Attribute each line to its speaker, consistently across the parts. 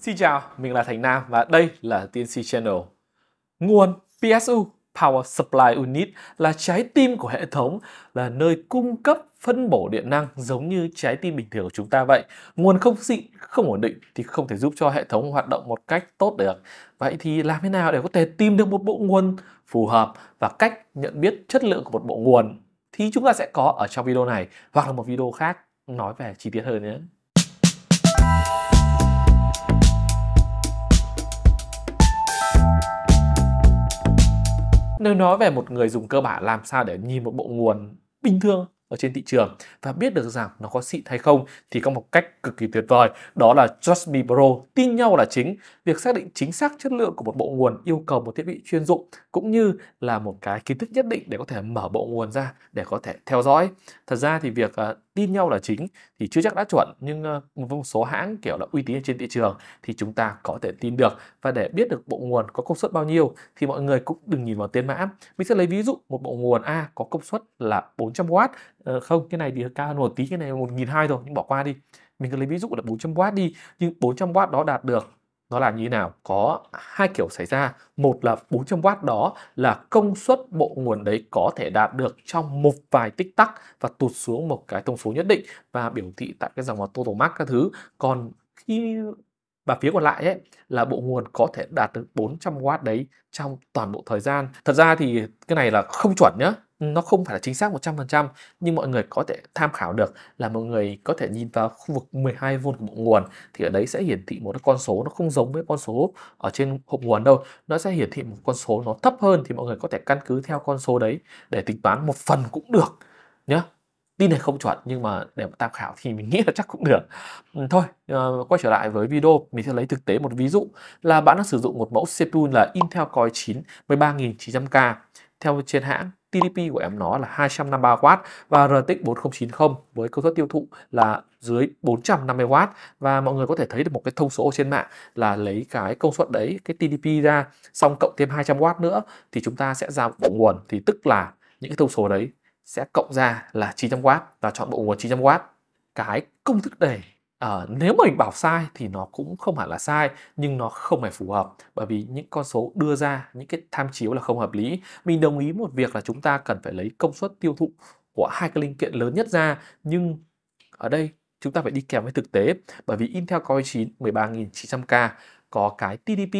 Speaker 1: Xin chào, mình là Thành Nam và đây là TNC Channel. Nguồn PSU Power Supply Unit là trái tim của hệ thống, là nơi cung cấp phân bổ điện năng giống như trái tim bình thường của chúng ta vậy. Nguồn không xịn, không ổn định thì không thể giúp cho hệ thống hoạt động một cách tốt được. Vậy thì làm thế nào để có thể tìm được một bộ nguồn phù hợp và cách nhận biết chất lượng của một bộ nguồn thì chúng ta sẽ có ở trong video này hoặc là một video khác nói về chi tiết hơn nhé. Nếu nói về một người dùng cơ bản làm sao để nhìn một bộ nguồn bình thường ở trên thị trường và biết được rằng nó có xịn hay không thì có một cách cực kỳ tuyệt vời đó là Trust Me bro tin nhau là chính việc xác định chính xác chất lượng của một bộ nguồn yêu cầu một thiết bị chuyên dụng cũng như là một cái kiến thức nhất định để có thể mở bộ nguồn ra để có thể theo dõi thật ra thì việc à, tin nhau là chính thì chưa chắc đã chuẩn nhưng một ờ, số hãng kiểu là uy tín trên thị trường thì chúng ta có thể tin được và để biết được bộ nguồn có công suất bao nhiêu thì mọi người cũng đừng nhìn vào tên mã mình sẽ lấy ví dụ một bộ nguồn A có công suất là 400W à, ờ, không cái này thì cao hơn một tí cái này 1.200 rồi nhưng bỏ qua đi mình cứ lấy ví dụ là 400W đi nhưng 400W đó đạt được nó là như thế nào có hai kiểu xảy ra một là 400W đó là công suất bộ nguồn đấy có thể đạt được trong một vài tích tắc và tụt xuống một cái thông số nhất định và biểu thị tại cái dòng total max các thứ còn khi và phía còn lại ấy, là bộ nguồn có thể đạt được 400W đấy trong toàn bộ thời gian. Thật ra thì cái này là không chuẩn nhá nó không phải là chính xác 100% nhưng mọi người có thể tham khảo được là mọi người có thể nhìn vào khu vực 12V của bộ nguồn thì ở đấy sẽ hiển thị một con số nó không giống với con số ở trên hộp nguồn đâu nó sẽ hiển thị một con số nó thấp hơn thì mọi người có thể căn cứ theo con số đấy để tính toán một phần cũng được nhé tin này không chuẩn nhưng mà để mà tham khảo thì mình nghĩ là chắc cũng được ừ, thôi ờ, quay trở lại với video mình sẽ lấy thực tế một ví dụ là bạn đang sử dụng một mẫu CPU là Intel Core 9 13900K theo trên hãng TDP của em nó là 253W và RTX 4090 với công suất tiêu thụ là dưới 450W và mọi người có thể thấy được một cái thông số ở trên mạng là lấy cái công suất đấy cái TDP ra xong cộng thêm 200W nữa thì chúng ta sẽ ra bộ nguồn thì tức là những cái thông số đấy sẽ cộng ra là 900W và chọn bộ nguồn 900W cái công thức này à, nếu mà mình bảo sai thì nó cũng không hẳn là sai nhưng nó không phải phù hợp bởi vì những con số đưa ra những cái tham chiếu là không hợp lý mình đồng ý một việc là chúng ta cần phải lấy công suất tiêu thụ của hai cái linh kiện lớn nhất ra nhưng ở đây chúng ta phải đi kèm với thực tế bởi vì Intel Core i9 13.900K có cái TDP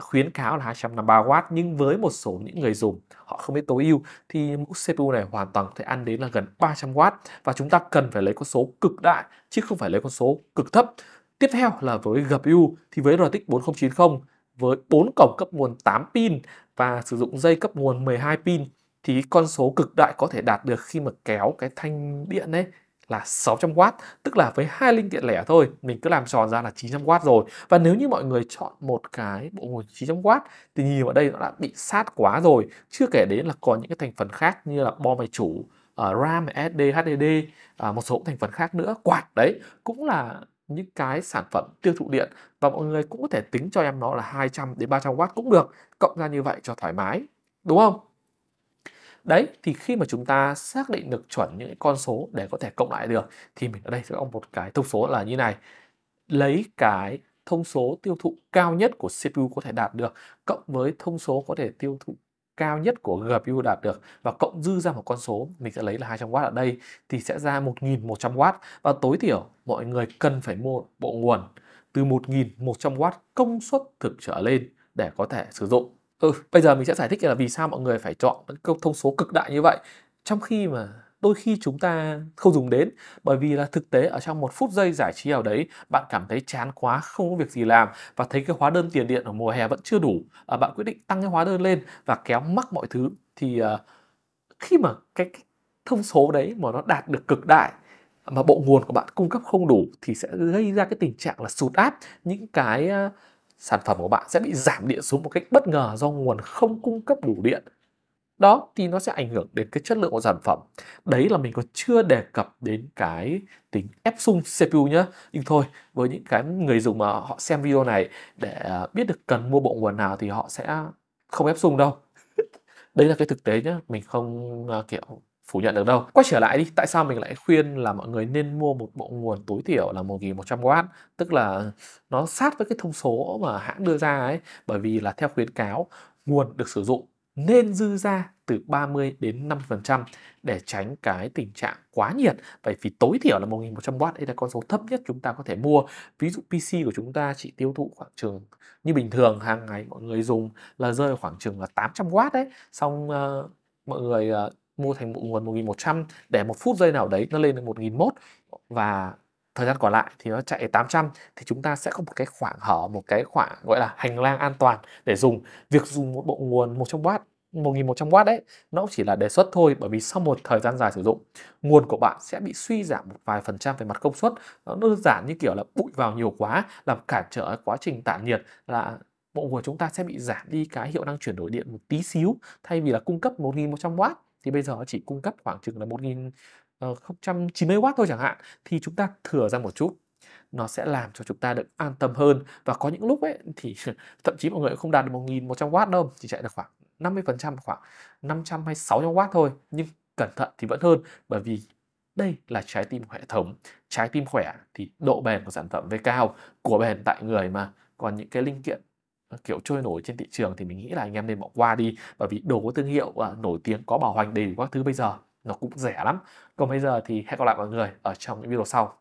Speaker 1: khuyến cáo là 253W nhưng với một số những người dùng họ không biết tối ưu thì mẫu CPU này hoàn toàn có thể ăn đến là gần 300W và chúng ta cần phải lấy con số cực đại chứ không phải lấy con số cực thấp. Tiếp theo là với GPU thì với RTX 4090 với 4 cổng cấp nguồn 8 pin và sử dụng dây cấp nguồn 12 pin thì con số cực đại có thể đạt được khi mà kéo cái thanh điện ấy là 600W tức là với hai linh kiện lẻ thôi mình cứ làm tròn ra là 900W rồi và nếu như mọi người chọn một cái bộ nguồn 900W thì nhìn vào đây nó đã bị sát quá rồi chưa kể đến là còn những cái thành phần khác như là bo máy chủ ờ, RAM, SD, HDD à, ờ, một số thành phần khác nữa quạt đấy cũng là những cái sản phẩm tiêu thụ điện và mọi người cũng có thể tính cho em nó là 200 đến 300W cũng được cộng ra như vậy cho thoải mái đúng không đấy thì khi mà chúng ta xác định được chuẩn những con số để có thể cộng lại được thì mình ở đây sẽ có một cái thông số là như này lấy cái thông số tiêu thụ cao nhất của CPU có thể đạt được cộng với thông số có thể tiêu thụ cao nhất của GPU đạt được và cộng dư ra một con số mình sẽ lấy là 200W ở đây thì sẽ ra 1.100 w và tối thiểu mọi người cần phải mua bộ nguồn từ 1.100 w công suất thực trở lên để có thể sử dụng ừ, bây giờ mình sẽ giải thích là vì sao mọi người phải chọn thông số cực đại như vậy trong khi mà đôi khi chúng ta không dùng đến bởi vì là thực tế ở trong một phút giây giải trí nào đấy bạn cảm thấy chán quá không có việc gì làm và thấy cái hóa đơn tiền điện ở mùa hè vẫn chưa đủ à, bạn quyết định tăng cái hóa đơn lên và kéo mắc mọi thứ thì à, khi mà cái, cái thông số đấy mà nó đạt được cực đại mà bộ nguồn của bạn cung cấp không đủ thì sẽ gây ra cái tình trạng là sụt áp những cái à, sản phẩm của bạn sẽ bị giảm điện xuống một cách bất ngờ do nguồn không cung cấp đủ điện đó thì nó sẽ ảnh hưởng đến cái chất lượng của sản phẩm đấy là mình còn chưa đề cập đến cái tính ép sung CPU nhé. nhưng thôi với những cái người dùng mà họ xem video này để à, biết được cần mua bộ nguồn nào thì họ sẽ không ép sung đâu đấy là cái thực tế nhé. mình không à, kiểu phủ nhận được đâu. Quay trở lại đi, tại sao mình lại khuyên là mọi người nên mua một bộ nguồn tối thiểu là 1100W, tức là nó sát với cái thông số mà hãng đưa ra ấy, bởi vì là theo khuyến cáo nguồn được sử dụng nên dư ra từ 30 đến 50% để tránh cái tình trạng quá nhiệt. Vậy vì tối thiểu là 1100W đây là con số thấp nhất chúng ta có thể mua. Ví dụ PC của chúng ta chỉ tiêu thụ khoảng trường như bình thường hàng ngày mọi người dùng là rơi khoảng trường là 800W đấy. Xong uh, mọi người uh, mua thành một nguồn 1100 để một phút giây nào đấy nó lên được 1001 và thời gian còn lại thì nó chạy 800 thì chúng ta sẽ có một cái khoảng hở một cái khoảng gọi là hành lang an toàn để dùng việc dùng một bộ nguồn 100W 1100W đấy nó chỉ là đề xuất thôi bởi vì sau một thời gian dài sử dụng nguồn của bạn sẽ bị suy giảm một vài phần trăm về mặt công suất nó đơn giản như kiểu là bụi vào nhiều quá làm cản trở quá trình tản nhiệt là bộ nguồn chúng ta sẽ bị giảm đi cái hiệu năng chuyển đổi điện một tí xíu thay vì là cung cấp 1100W thì bây giờ chỉ cung cấp khoảng chừng là 1090W ờ, thôi chẳng hạn thì chúng ta thừa ra một chút nó sẽ làm cho chúng ta được an tâm hơn và có những lúc ấy thì thậm chí mọi người không đạt được 1100W đâu chỉ chạy được khoảng 50% khoảng 500 hay 600W thôi nhưng cẩn thận thì vẫn hơn bởi vì đây là trái tim hệ thống trái tim khỏe thì độ bền của sản phẩm về cao của bền tại người mà còn những cái linh kiện kiểu trôi nổi trên thị trường thì mình nghĩ là anh em nên bỏ qua đi bởi vì đồ có thương hiệu à, nổi tiếng có bảo hành đầy đủ các thứ bây giờ nó cũng rẻ lắm còn bây giờ thì hẹn gặp lại mọi người ở trong những video sau